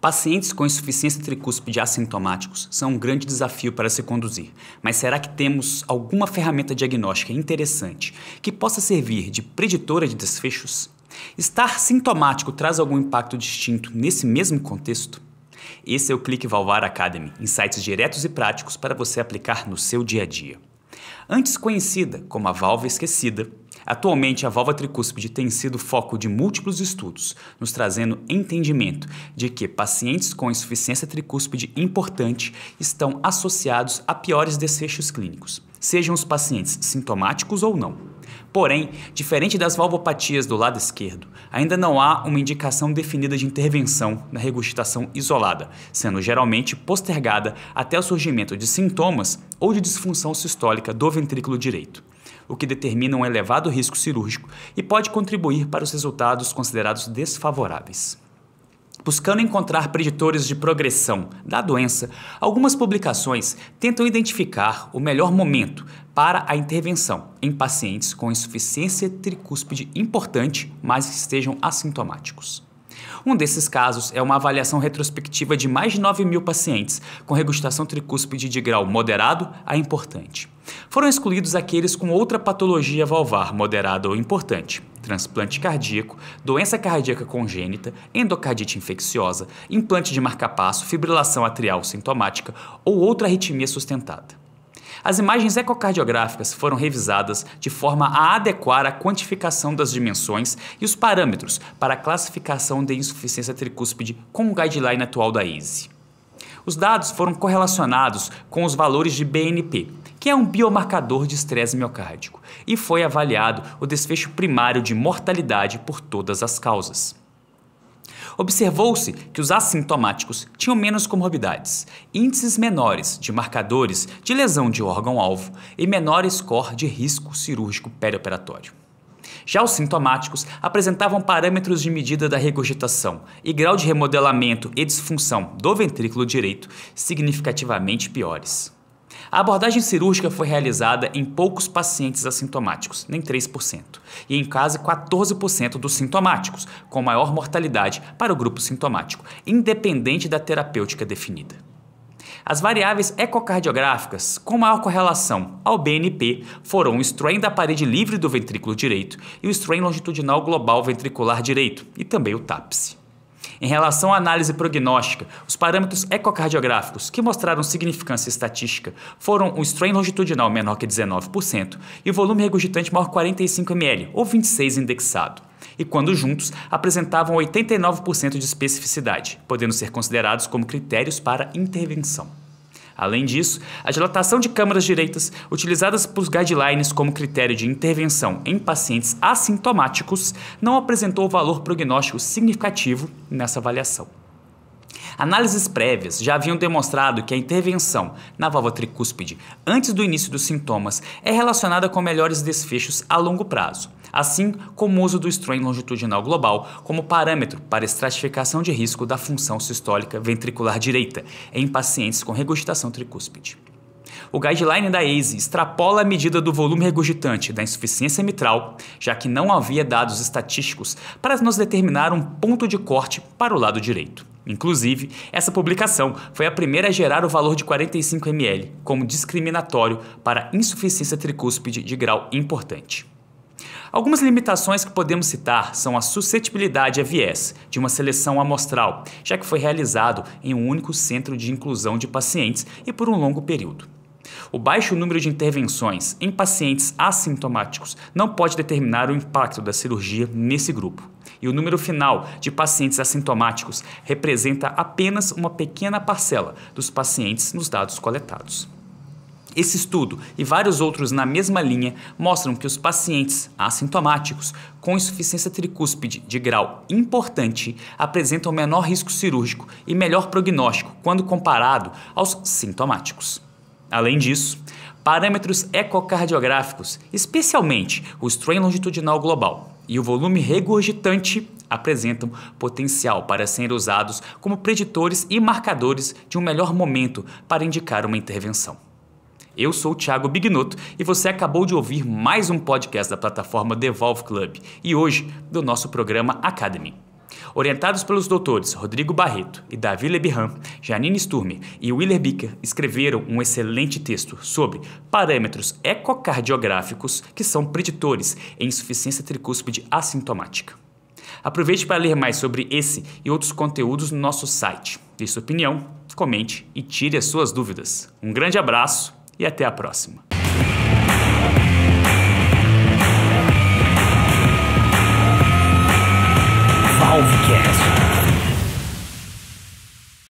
Pacientes com insuficiência tricúspide assintomáticos são um grande desafio para se conduzir, mas será que temos alguma ferramenta diagnóstica interessante que possa servir de preditora de desfechos? Estar sintomático traz algum impacto distinto nesse mesmo contexto? Esse é o Clique Valvar Academy, insights diretos e práticos para você aplicar no seu dia a dia. Antes conhecida como a válvula esquecida, Atualmente, a válvula tricúspide tem sido foco de múltiplos estudos, nos trazendo entendimento de que pacientes com insuficiência tricúspide importante estão associados a piores desfechos clínicos, sejam os pacientes sintomáticos ou não. Porém, diferente das valvopatias do lado esquerdo, ainda não há uma indicação definida de intervenção na regurgitação isolada, sendo geralmente postergada até o surgimento de sintomas ou de disfunção sistólica do ventrículo direito o que determina um elevado risco cirúrgico e pode contribuir para os resultados considerados desfavoráveis. Buscando encontrar preditores de progressão da doença, algumas publicações tentam identificar o melhor momento para a intervenção em pacientes com insuficiência tricúspide importante, mas que estejam assintomáticos. Um desses casos é uma avaliação retrospectiva de mais de 9 mil pacientes com regurgitação tricúspide de grau moderado a importante. Foram excluídos aqueles com outra patologia valvar moderada ou importante, transplante cardíaco, doença cardíaca congênita, endocardite infecciosa, implante de marcapasso, fibrilação atrial sintomática ou outra arritmia sustentada. As imagens ecocardiográficas foram revisadas de forma a adequar a quantificação das dimensões e os parâmetros para a classificação de insuficiência tricúspide com o guideline atual da ISE. Os dados foram correlacionados com os valores de BNP, que é um biomarcador de estresse miocárdico, e foi avaliado o desfecho primário de mortalidade por todas as causas. Observou-se que os assintomáticos tinham menos comorbidades, índices menores de marcadores de lesão de órgão-alvo e menor score de risco cirúrgico perioperatório. Já os sintomáticos apresentavam parâmetros de medida da regurgitação e grau de remodelamento e disfunção do ventrículo direito significativamente piores. A abordagem cirúrgica foi realizada em poucos pacientes assintomáticos, nem 3%, e em quase 14% dos sintomáticos, com maior mortalidade para o grupo sintomático, independente da terapêutica definida. As variáveis ecocardiográficas com maior correlação ao BNP foram o strain da parede livre do ventrículo direito e o strain longitudinal global ventricular direito, e também o TAPSE. Em relação à análise prognóstica, os parâmetros ecocardiográficos que mostraram significância estatística foram o strain longitudinal menor que 19% e o volume regurgitante maior 45 ml, ou 26 indexado e, quando juntos, apresentavam 89% de especificidade, podendo ser considerados como critérios para intervenção. Além disso, a dilatação de câmaras direitas, utilizadas por guidelines como critério de intervenção em pacientes assintomáticos, não apresentou valor prognóstico significativo nessa avaliação. Análises prévias já haviam demonstrado que a intervenção na válvula tricúspide antes do início dos sintomas é relacionada com melhores desfechos a longo prazo assim como o uso do strain longitudinal global como parâmetro para estratificação de risco da função sistólica ventricular direita em pacientes com regurgitação tricúspide. O guideline da ACE extrapola a medida do volume regurgitante da insuficiência mitral, já que não havia dados estatísticos para nos determinar um ponto de corte para o lado direito. Inclusive, essa publicação foi a primeira a gerar o valor de 45 ml como discriminatório para insuficiência tricúspide de grau importante. Algumas limitações que podemos citar são a suscetibilidade a viés de uma seleção amostral, já que foi realizado em um único centro de inclusão de pacientes e por um longo período. O baixo número de intervenções em pacientes assintomáticos não pode determinar o impacto da cirurgia nesse grupo. E o número final de pacientes assintomáticos representa apenas uma pequena parcela dos pacientes nos dados coletados. Esse estudo e vários outros na mesma linha mostram que os pacientes assintomáticos com insuficiência tricúspide de grau importante apresentam menor risco cirúrgico e melhor prognóstico quando comparado aos sintomáticos. Além disso, parâmetros ecocardiográficos, especialmente o strain longitudinal global e o volume regurgitante, apresentam potencial para serem usados como preditores e marcadores de um melhor momento para indicar uma intervenção. Eu sou o Thiago Bignotto e você acabou de ouvir mais um podcast da plataforma Devolve Club e hoje do nosso programa Academy. Orientados pelos doutores Rodrigo Barreto e Davi Lebihan, Janine Sturme e Willer Bicker escreveram um excelente texto sobre parâmetros ecocardiográficos que são preditores em insuficiência tricúspide assintomática. Aproveite para ler mais sobre esse e outros conteúdos no nosso site. Dê sua opinião, comente e tire as suas dúvidas. Um grande abraço e até a próxima. Valvecast.